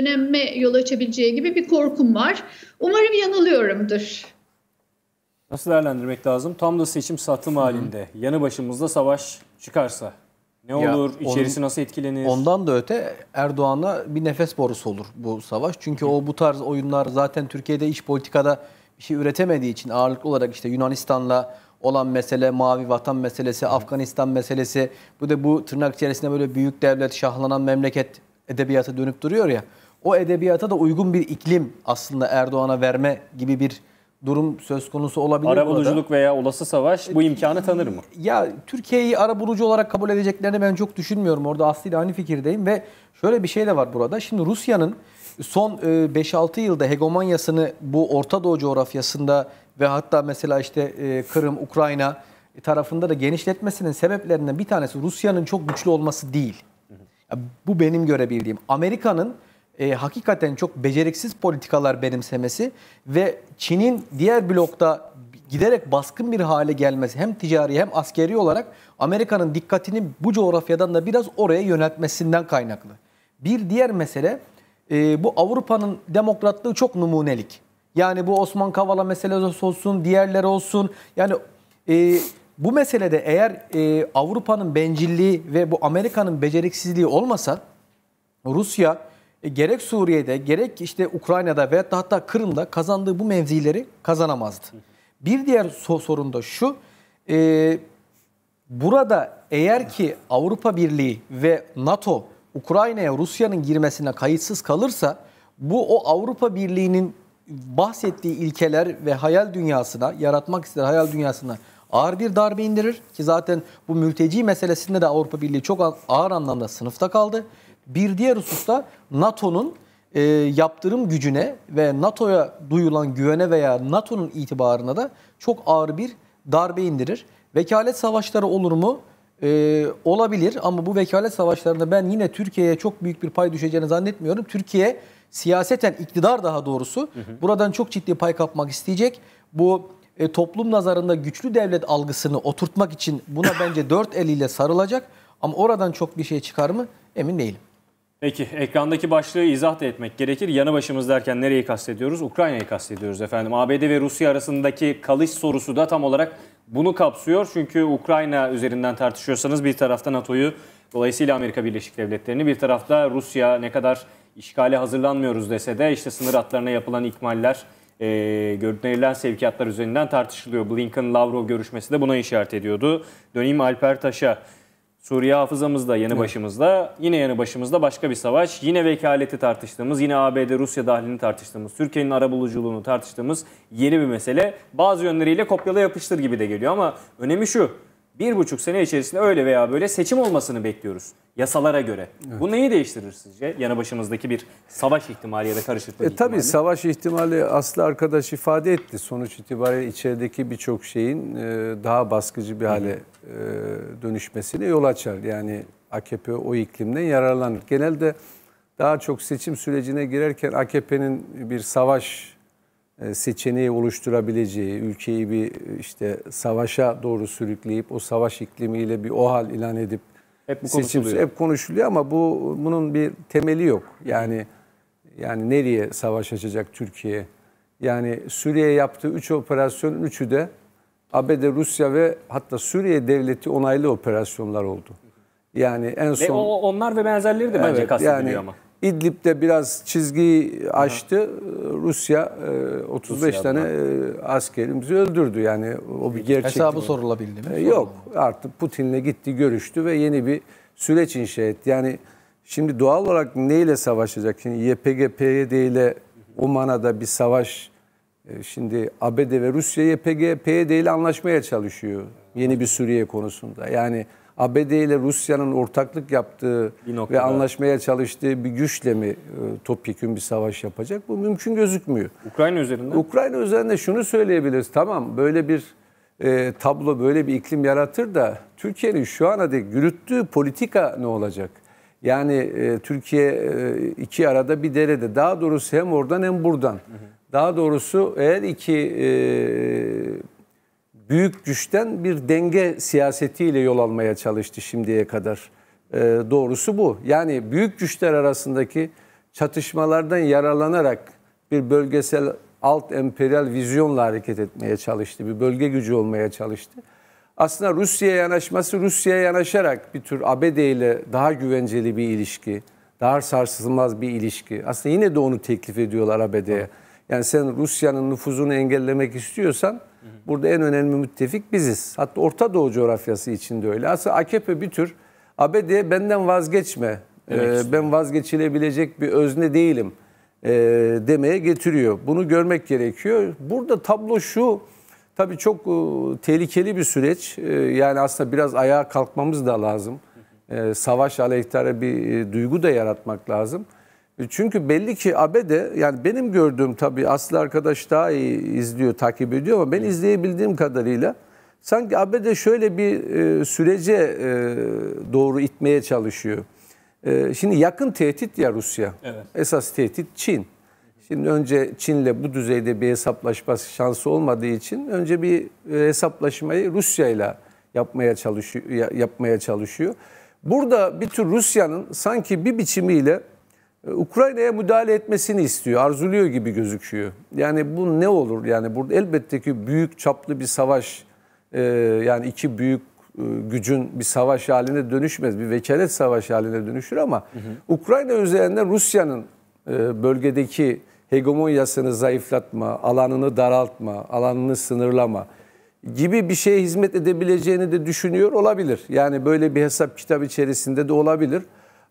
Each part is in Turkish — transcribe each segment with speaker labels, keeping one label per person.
Speaker 1: döneme yol açabileceği gibi bir korkum var. Umarım yanılıyorumdur.
Speaker 2: Nasıl değerlendirmek lazım? Tam da seçim satım halinde yanı başımızda savaş çıkarsa ne Ya, olur? İçerisi onun- nasıl etkilenir? Ondan
Speaker 1: da öte Erdoğan'a bir nefes borusu olur bu savaş. Çünkü o bu tarz oyunlar zaten Türkiye'de iş politikada bir şey üretemediği için ağırlıklı olarak işte Yunanistan'la olan mesele, mavi vatan meselesi, Afganistan meselesi. Bu da bu tırnak içerisinde böyle büyük devlet, şahlanan memleket edebiyatı dönüp duruyor ya o edebiyata da uygun bir iklim aslında Erdoğan'a verme gibi bir durum söz konusu olabilir. Arabuluculuk
Speaker 2: veya olası savaş bu imkanı tanır mı?
Speaker 1: Ya Türkiye'yi arabulucu olarak kabul edeceklerini ben çok düşünmüyorum. Orada aslında aynı fikirdeyim ve şöyle bir şey de var burada. Şimdi Rusya'nın son 5-6 e, yılda hegemonyasını bu Orta Doğu coğrafyasında ve hatta mesela işte e, Kırım, Ukrayna tarafında da genişletmesinin sebeplerinden bir tanesi Rusya'nın çok güçlü olması değil. Bu benim görebildiğim. Amerika'nın e, hakikaten çok beceriksiz politikalar benimsemesi ve Çin'in diğer blokta giderek baskın bir hale gelmesi hem ticari hem askeri olarak Amerika'nın dikkatini bu coğrafyadan da biraz oraya yöneltmesinden kaynaklı. Bir diğer mesele e, bu Avrupa'nın demokratlığı çok numunelik. Yani bu Osman Kavala meselesi olsun, diğerleri olsun. Yani e, bu meselede eğer e, Avrupa'nın bencilliği ve bu Amerika'nın beceriksizliği olmasa Rusya e, gerek Suriye'de gerek işte Ukrayna'da veyahut da hatta Kırım'da kazandığı bu mevzileri kazanamazdı. Bir diğer sorun da şu. E, burada eğer ki Avrupa Birliği ve NATO Ukrayna'ya Rusya'nın girmesine kayıtsız kalırsa bu o Avrupa Birliği'nin bahsettiği ilkeler ve hayal dünyasına, yaratmak istediği hayal dünyasına ağır bir darbe indirir ki zaten bu mülteci meselesinde de Avrupa Birliği çok ağır anlamda sınıfta kaldı. Bir diğer hususta NATO'nun e, yaptırım gücüne ve NATO'ya duyulan güvene veya NATO'nun itibarına da çok ağır bir darbe indirir. Vekalet savaşları olur mu? Ee, olabilir ama bu vekalet savaşlarında ben yine Türkiye'ye çok büyük bir pay düşeceğini zannetmiyorum. Türkiye siyaseten iktidar daha doğrusu hı hı. buradan çok ciddi pay kapmak isteyecek. Bu e, toplum nazarında güçlü devlet algısını oturtmak için buna bence dört eliyle sarılacak. Ama oradan çok bir şey çıkar mı emin değilim.
Speaker 2: Peki ekrandaki başlığı izah da etmek gerekir. Yanı başımız derken nereyi kastediyoruz? Ukrayna'yı kastediyoruz efendim. ABD ve Rusya arasındaki kalış sorusu da tam olarak bunu kapsıyor. Çünkü Ukrayna üzerinden tartışıyorsanız bir tarafta NATO'yu dolayısıyla Amerika Birleşik Devletleri'ni bir tarafta Rusya ne kadar işgale hazırlanmıyoruz dese de işte sınır hatlarına yapılan ikmaller e, görüntülerilen sevkiyatlar üzerinden tartışılıyor. Blinken-Lavrov görüşmesi de buna işaret ediyordu. Döneyim Alper Taş'a. Suriye hafızamızda, yanı evet. başımızda, yine yanı başımızda başka bir savaş. Yine vekaleti tartıştığımız, yine ABD Rusya dahilini tartıştığımız, Türkiye'nin arabuluculuğunu tartıştığımız yeni bir mesele. Bazı yönleriyle kopyala yapıştır gibi de geliyor ama önemi şu bir buçuk sene içerisinde öyle veya böyle seçim olmasını bekliyoruz yasalara göre. Evet. Bu neyi değiştirir sizce? Yanı başımızdaki bir savaş ihtimali ya da karışıklık e, ihtimali. Tabii
Speaker 3: savaş ihtimali aslı arkadaş ifade etti. Sonuç itibariyle içerideki birçok şeyin e, daha baskıcı bir hale Hı. E, dönüşmesine yol açar. Yani AKP o iklimden yararlanır. Genelde daha çok seçim sürecine girerken AKP'nin bir savaş e, seçeneği oluşturabileceği, ülkeyi bir işte savaşa doğru sürükleyip o savaş iklimiyle bir o hal ilan edip
Speaker 2: hep bu konuşuluyor.
Speaker 3: Hep konuşuluyor ama bu bunun bir temeli yok. Yani yani nereye savaş açacak Türkiye? Yani Suriye yaptığı 3 operasyon 3'ü de ABD, Rusya ve hatta Suriye devleti onaylı operasyonlar oldu. Yani en son ve
Speaker 2: onlar ve benzerleri de bence evet, kastediliyor yani, ama.
Speaker 3: İdlib'de biraz çizgiyi aştı. Rusya 35 e, Rusya'da. tane e, askerimizi öldürdü. Yani o bir gerçek. Hesabı sorulabildi mi? E, yok. Artık Putin'le gitti, görüştü ve yeni bir süreç inşa etti. Yani şimdi doğal olarak neyle savaşacak? Şimdi YPG, PYD ile o manada bir savaş şimdi ABD ve Rusya YPG, PYD ile anlaşmaya çalışıyor. Yeni bir Suriye konusunda. Yani ABD ile Rusya'nın ortaklık yaptığı ve anlaşmaya çalıştığı bir güçle mi e, topyekun bir savaş yapacak? Bu mümkün gözükmüyor. Ukrayna üzerinde Ukrayna üzerinde şunu söyleyebiliriz. Tamam böyle bir e, tablo, böyle bir iklim yaratır da Türkiye'nin şu ana dek yürüttüğü politika ne olacak? Yani e, Türkiye e, iki arada bir derede. Daha doğrusu hem oradan hem buradan. Hı hı. Daha doğrusu eğer iki e, büyük güçten bir denge siyasetiyle yol almaya çalıştı şimdiye kadar. E, doğrusu bu. Yani büyük güçler arasındaki çatışmalardan yararlanarak bir bölgesel alt emperyal vizyonla hareket etmeye çalıştı. Bir bölge gücü olmaya çalıştı. Aslında Rusya'ya yanaşması Rusya'ya yanaşarak bir tür ABD ile daha güvenceli bir ilişki, daha sarsılmaz bir ilişki. Aslında yine de onu teklif ediyorlar ABD'ye. Yani sen Rusya'nın nüfuzunu engellemek istiyorsan Burada en önemli müttefik biziz. Hatta Orta Doğu coğrafyası içinde öyle. Aslında AKP bir tür ABD'ye benden vazgeçme, e, evet. e, ben vazgeçilebilecek bir özne değilim e, demeye getiriyor. Bunu görmek gerekiyor. Burada tablo şu, tabii çok e, tehlikeli bir süreç. E, yani aslında biraz ayağa kalkmamız da lazım. E, savaş aleyhtare bir e, duygu da yaratmak lazım. Çünkü belli ki ABD yani benim gördüğüm tabii Aslı arkadaş daha iyi izliyor, takip ediyor ama ben izleyebildiğim kadarıyla sanki ABD şöyle bir e, sürece e, doğru itmeye çalışıyor. E, şimdi yakın tehdit ya Rusya. Evet. Esas tehdit Çin. Şimdi önce Çin'le bu düzeyde bir hesaplaşma şansı olmadığı için önce bir e, hesaplaşmayı Rusya'yla yapmaya çalışıyor yapmaya çalışıyor. Burada bir tür Rusya'nın sanki bir biçimiyle Ukrayna'ya müdahale etmesini istiyor, arzuluyor gibi gözüküyor. Yani bu ne olur? Yani burada elbette ki büyük çaplı bir savaş, e, yani iki büyük e, gücün bir savaş haline dönüşmez, bir veçelet savaş haline dönüşür ama hı hı. Ukrayna üzerinde Rusya'nın e, bölgedeki hegemonyasını zayıflatma, alanını daraltma, alanını sınırlama gibi bir şeye hizmet edebileceğini de düşünüyor olabilir. Yani böyle bir hesap kitap içerisinde de olabilir.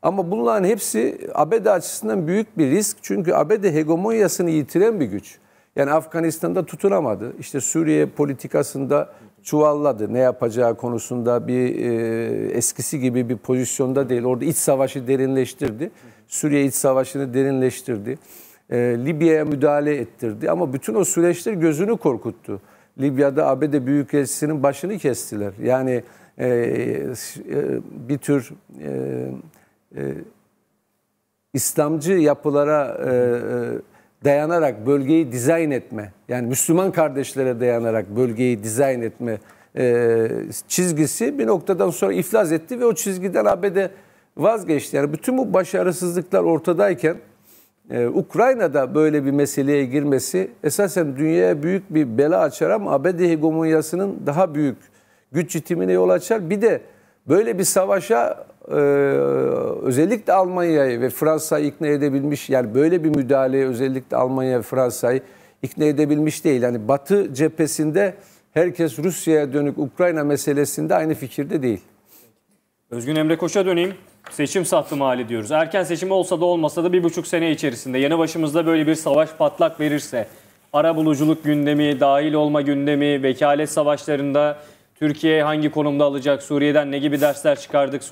Speaker 3: Ama bunların hepsi ABD açısından büyük bir risk. Çünkü ABD hegemonyasını yitiren bir güç. Yani Afganistan'da tutunamadı. İşte Suriye politikasında çuvalladı. Ne yapacağı konusunda bir e, eskisi gibi bir pozisyonda değil. Orada iç savaşı derinleştirdi. Suriye iç savaşını derinleştirdi. E, Libya'ya müdahale ettirdi. Ama bütün o süreçler gözünü korkuttu. Libya'da ABD Büyükelçisi'nin başını kestiler. Yani e, e, bir tür... E, e, İslamcı yapılara e, e, dayanarak bölgeyi dizayn etme, yani Müslüman kardeşlere dayanarak bölgeyi dizayn etme e, çizgisi bir noktadan sonra iflas etti ve o çizgiden ABD vazgeçti. Yani bütün bu başarısızlıklar ortadayken e, Ukrayna'da böyle bir meseleye girmesi esasen dünyaya büyük bir bela açar ama ABD hegemonyasının daha büyük güç yitimine yol açar. Bir de Böyle bir savaşa e, özellikle Almanya'yı ve Fransa'yı ikna edebilmiş yani böyle bir müdahaleye özellikle Almanya ve Fransa'yı ikna edebilmiş değil. Yani Batı cephesinde herkes Rusya'ya dönük Ukrayna meselesinde aynı fikirde değil.
Speaker 2: Özgün Emre Koç'a döneyim. Seçim sattım hali diyoruz. Erken seçim olsa da olmasa da bir buçuk sene içerisinde yanı başımızda böyle bir savaş patlak verirse ara buluculuk gündemi, dahil olma gündemi, vekalet savaşlarında Türkiye hangi konumda alacak? Suriye'den ne gibi dersler çıkardık?